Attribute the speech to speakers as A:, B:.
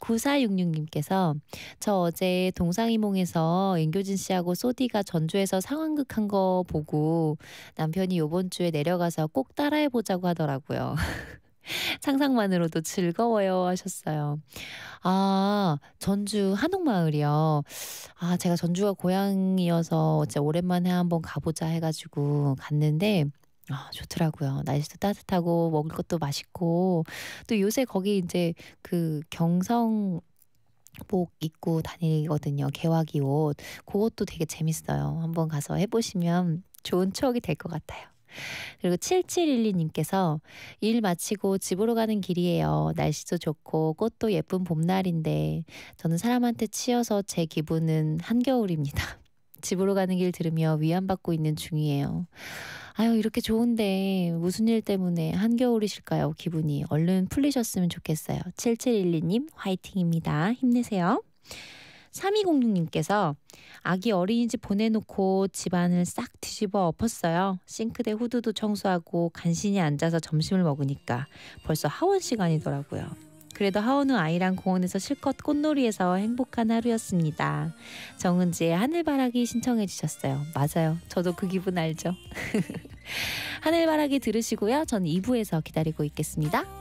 A: 9466님께서 저 어제 동상이몽에서 앵교진 씨하고 소디가 전주에서 상황극 한 거 보고 남편이 요번 주에 내려가서 꼭 따라해 보자고 하더라고요. 상상만으로도 즐거워요 하셨어요. 아, 전주 한옥마을이요. 아, 제가 전주가 고향이어서 어제 오랜만에 한번 가보자 해가지고 갔는데, 아, 좋더라고요. 날씨도 따뜻하고 먹을 것도 맛있고 또 요새 거기 이제 그 경성 복 입고 다니거든요. 개화기 옷. 그것도 되게 재밌어요. 한번 가서 해보시면 좋은 추억이 될 것 같아요. 그리고 7712님께서 일 마치고 집으로 가는 길이에요. 날씨도 좋고 꽃도 예쁜 봄날인데 저는 사람한테 치여서 제 기분은 한겨울입니다. 집으로 가는 길 들으며 위안받고 있는 중이에요. 아유, 이렇게 좋은데 무슨 일 때문에 한겨울이실까요? 기분이 얼른 풀리셨으면 좋겠어요. 7712님, 화이팅입니다. 힘내세요. 3206님께서 아기 어린이집 보내놓고 집안을 싹 뒤집어 엎었어요. 싱크대 후드도 청소하고 간신히 앉아서 점심을 먹으니까 벌써 하원 시간이더라고요. 그래도 하원우 아이랑 공원에서 실컷 꽃놀이에서 행복한 하루였습니다. 정은지의 하늘바라기 신청해 주셨어요. 맞아요. 저도 그 기분 알죠. 하늘바라기 들으시고요. 전 2부에서 기다리고 있겠습니다.